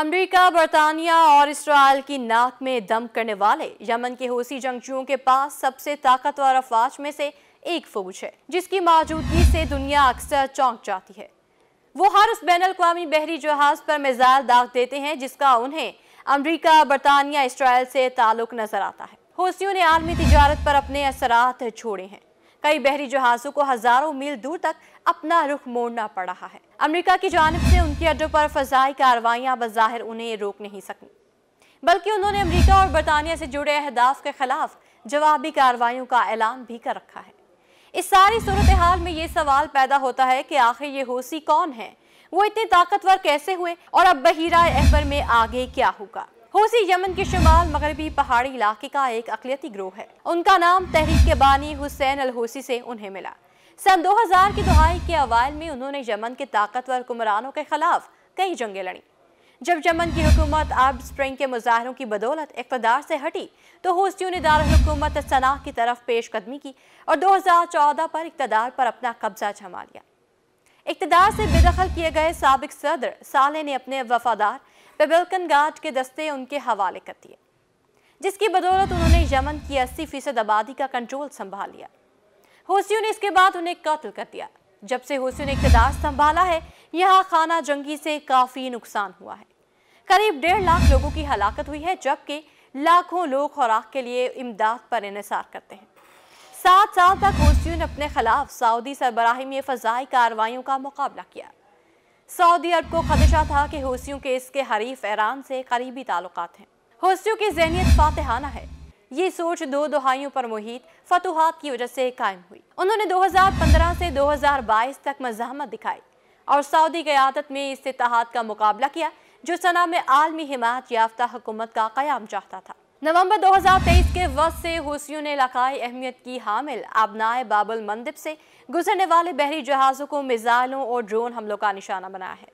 America बरतानिया और Israel की नाक में दम करने वाले यमन के होसी जंगजुओं के पास सबसे ताकतवर अफवाज में से एक फौज है जिसकी मौजूदगी से दुनिया अक्सर चौंक जाती है वो हर उस बैन अवी बहरी जहाज पर मिजाइल दाग देते हैं जिसका उन्हें अमरीका बरतानिया इसराइल से ताल्लुक नजर आता है होसियों ने आलमी तजारत पर अपने असरात छोड़े हैं कई बहरी जहाज़ों को हज़ारों मील दूर तक अपना रुख मोड़ना पड़ रहा है अमेरिका की जानब से उनके अड्डों पर फजाई कार्रवाइयाँ बज़ाहिर उन्हें रोक नहीं सकी बल्कि उन्होंने अमरीका और बरतानिया से जुड़े अहदाफ के खिलाफ जवाबी कार्रवाई का ऐलान भी कर रखा है इस सारी सूरत हाल में ये सवाल पैदा होता है कि आखिर ये होसी कौन है वो इतने ताकतवर कैसे हुए और अब बहिरा अहबर में आगे क्या होगा हुसी यमन के शुमाल मगरबी पहाड़ी इलाके का एक अकलियती ग्रोह है उनका नाम तहरीक के बानी हुसैन अल हुसी से उन्हें मिला सन 2000 की दुहाई के अवाल में उन्होंने यमन के ताकतवर हुक्मरानों के खिलाफ कई जंगें लड़ी जब यमन की हुकूमत आर्ब स्प्रिंग के मुजाहरों की बदौलत इकतदार से हटी तो हुसियों ने दारकूमत सना की तरफ पेश कदमी की और दो हजार चौदह पर इकतदार पर अपना कब्जा जमा लिया इकतदार से बेदखल किए गए सबक सदर साले ने अपने वफादार पेबलकन गार्ड के दस्ते उनके हवाले कर दिए जिसकी बदौलत उन्होंने यमन की अस्सी फीसद आबादी का कंट्रोल संभाल लिया होसियों ने इसके बाद उन्हें कत्ल कर दिया जब से होसियों ने इकतदार संभाला है यहाँ खाना जंगी से काफ़ी नुकसान हुआ है करीब डेढ़ लाख लोगों की हलाकत हुई है जबकि लाखों लोग खुराक के लिए इमदाद पर इसार करते हैं सात साल तक होसियों ने अपने खिलाफ सऊदी सरबराही में फजाई कार्रवाई का मुकाबला किया सऊदी अरब को खदशा था कि हौसियों के इसके हरीफ ईरान से करीबी ताल्लुक हैं हौसियों की जहनीत फातहाना है ये सोच दो दहाइयों पर मुहित फतूहत की वजह से कायम हुई उन्होंने 2015 से 2022 तक मजामत दिखाई और सऊदी क्यादत में इस इतिहाद का मुकाबला किया जो सना में आलमी हिमात याफ्ता हुकूमत का क्याम चाहता था नवंबर 2023 के वक्त से हुसियों ने इलाकाई अहमियत की हामिल आबनाए बाबुल मंदिर से गुजरने वाले बहरी जहाज़ों को मिज़ाइलों और ड्रोन हमलों का निशाना बनाया है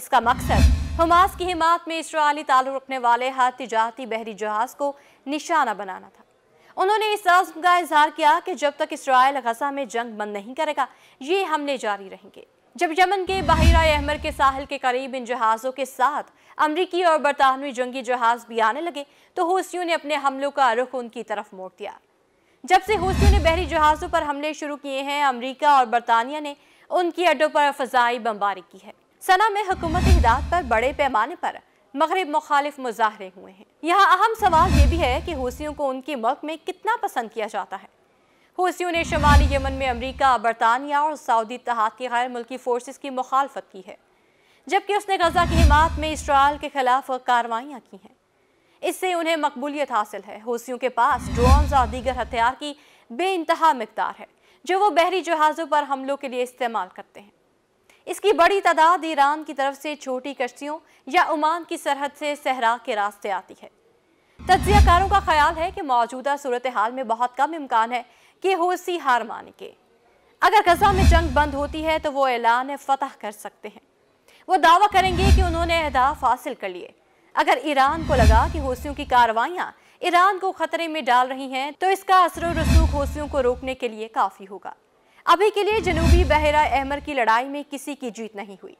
इसका मकसद हमास की हिमात में इसराइली ताल्लुक रखने वाले हर तजारती बहरी जहाज़ को निशाना बनाना था उन्होंने इस आजम का इजहार किया कि जब तक इसराइल गजा में जंग बंद नहीं करेगा ये हमले जारी रहेंगे जब यमन के बाहिरा अहमर के साहिल के करीब इन जहाज़ों के साथ अमरीकी और बरतानवी जंगी जहाज़ भी आने लगे तो हौसियों ने अपने हमलों का रुख उनकी तरफ मोड़ दिया जब से हौसियों ने बहरी जहाज़ों पर हमले शुरू किए हैं अमरीका और बरतानिया ने उनकी अड्डों पर फजाई बमबारी की है सना में हुकूमत हिदात पर बड़े पैमाने पर मगरब मुखालिफ मुजाहरे हुए हैं यहाँ अहम सवाल ये भी है कि हौसियों को उनके मुल्क में कितना पसंद किया जाता है हूसियों ने शुमाली यमन में अमरीका बरतानिया और सऊदी तहत की गैर मुल्की फोर्स की मुखालफत की है जबकि उसने गजा की हिमात में इसराइल के खिलाफ कार्रवाइयाँ की हैं इससे उन्हें मकबूलियत हासिल है हूसियों के पास ड्रोन और दीगर हथियार की बे इंतहा मकदार है जो वो बहरी जहाज़ों पर हमलों के लिए इस्तेमाल करते हैं इसकी बड़ी तादाद ईरान की तरफ से छोटी कश्तियों या ओमान की सरहद से सहरा के रास्ते आती है तजिया का ख्याल है कि मौजूदा सूरत हाल में बहुत कम इम्कान है कि होसी हार मान के अगर गजा में जंग बंद होती है तो वो ऐलान फतह कर सकते हैं वो दावा करेंगे कि उन्होंने अहदाफ हासिल कर लिए अगर ईरान को लगा कि होसियों की कार्रवाइयाँ ईरान को खतरे में डाल रही हैं तो इसका असर रसूख होसियों को रोकने के लिए काफ़ी होगा अभी के लिए जनूबी बहरा अहमर की लड़ाई में किसी की जीत नहीं हुई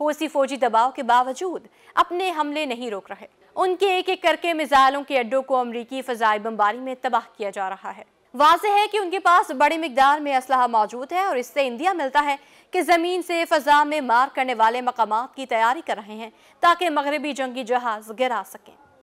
होसी फौजी दबाव के बावजूद अपने हमले नहीं रोक रहे उनके एक एक करके मिज़ाइलों के अड्डों को अमरीकी फ़जाई बमबारी में तबाह किया जा रहा है वाज है कि उनके पास बड़ी मकदार में इसल मौजूद है और इससे इंडिया मिलता है कि ज़मीन से फ़जा में मार करने वाले मकाम की तैयारी कर रहे हैं ताकि मगरबी जंगी जहाज़ गिरा सकें